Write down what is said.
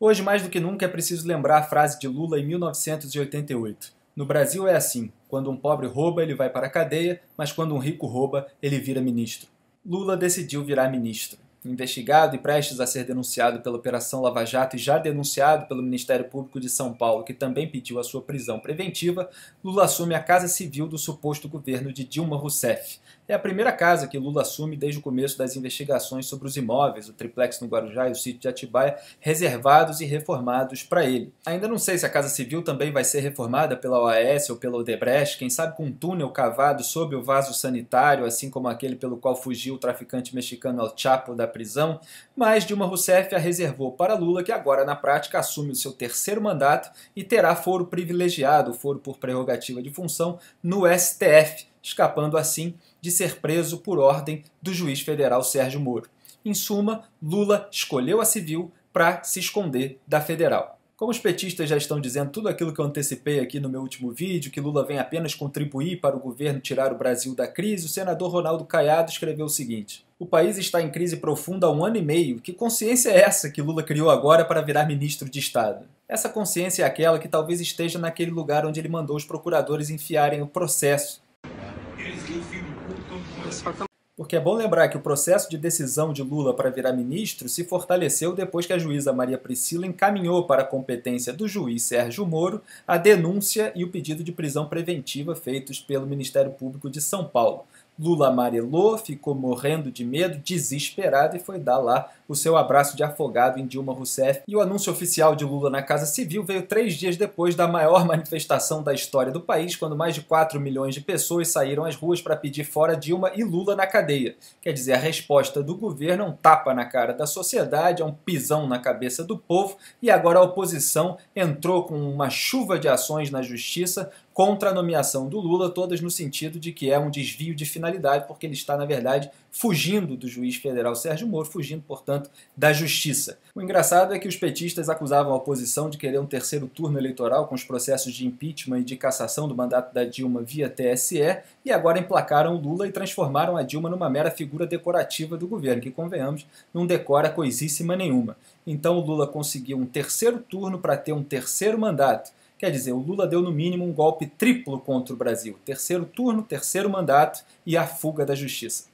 Hoje, mais do que nunca, é preciso lembrar a frase de Lula em 1988. No Brasil é assim: quando um pobre rouba, ele vai para a cadeia, mas quando um rico rouba, ele vira ministro. Lula decidiu virar ministro investigado e prestes a ser denunciado pela Operação Lava Jato e já denunciado pelo Ministério Público de São Paulo, que também pediu a sua prisão preventiva, Lula assume a Casa Civil do suposto governo de Dilma Rousseff. É a primeira casa que Lula assume desde o começo das investigações sobre os imóveis, o triplex no Guarujá e o sítio de Atibaia, reservados e reformados para ele. Ainda não sei se a Casa Civil também vai ser reformada pela OAS ou pela Odebrecht, quem sabe com um túnel cavado sob o vaso sanitário, assim como aquele pelo qual fugiu o traficante mexicano El Chapo da da prisão, mas Dilma Rousseff a reservou para Lula, que agora na prática assume o seu terceiro mandato e terá foro privilegiado, foro por prerrogativa de função, no STF, escapando assim de ser preso por ordem do juiz federal Sérgio Moro. Em suma, Lula escolheu a civil para se esconder da federal. Como os petistas já estão dizendo tudo aquilo que eu antecipei aqui no meu último vídeo, que Lula vem apenas contribuir para o governo tirar o Brasil da crise, o senador Ronaldo Caiado escreveu o seguinte: O país está em crise profunda há um ano e meio. Que consciência é essa que Lula criou agora para virar ministro de Estado? Essa consciência é aquela que talvez esteja naquele lugar onde ele mandou os procuradores enfiarem o processo. Eles porque é bom lembrar que o processo de decisão de Lula para virar ministro se fortaleceu depois que a juíza Maria Priscila encaminhou para a competência do juiz Sérgio Moro a denúncia e o pedido de prisão preventiva feitos pelo Ministério Público de São Paulo, Lula amarelou, ficou morrendo de medo, desesperado e foi dar lá o seu abraço de afogado em Dilma Rousseff. E o anúncio oficial de Lula na Casa Civil veio três dias depois da maior manifestação da história do país, quando mais de 4 milhões de pessoas saíram às ruas para pedir fora Dilma e Lula na cadeia. Quer dizer, a resposta do governo é um tapa na cara da sociedade, é um pisão na cabeça do povo, e agora a oposição entrou com uma chuva de ações na justiça contra a nomeação do Lula, todas no sentido de que é um desvio de finalidade, porque ele está, na verdade, fugindo do juiz federal Sérgio Moro, fugindo, portanto, da justiça. O engraçado é que os petistas acusavam a oposição de querer um terceiro turno eleitoral com os processos de impeachment e de cassação do mandato da Dilma via TSE, e agora emplacaram o Lula e transformaram a Dilma numa mera figura decorativa do governo, que, convenhamos, não decora coisíssima nenhuma. Então o Lula conseguiu um terceiro turno para ter um terceiro mandato Quer dizer, o Lula deu no mínimo um golpe triplo contra o Brasil: terceiro turno, terceiro mandato e a fuga da justiça.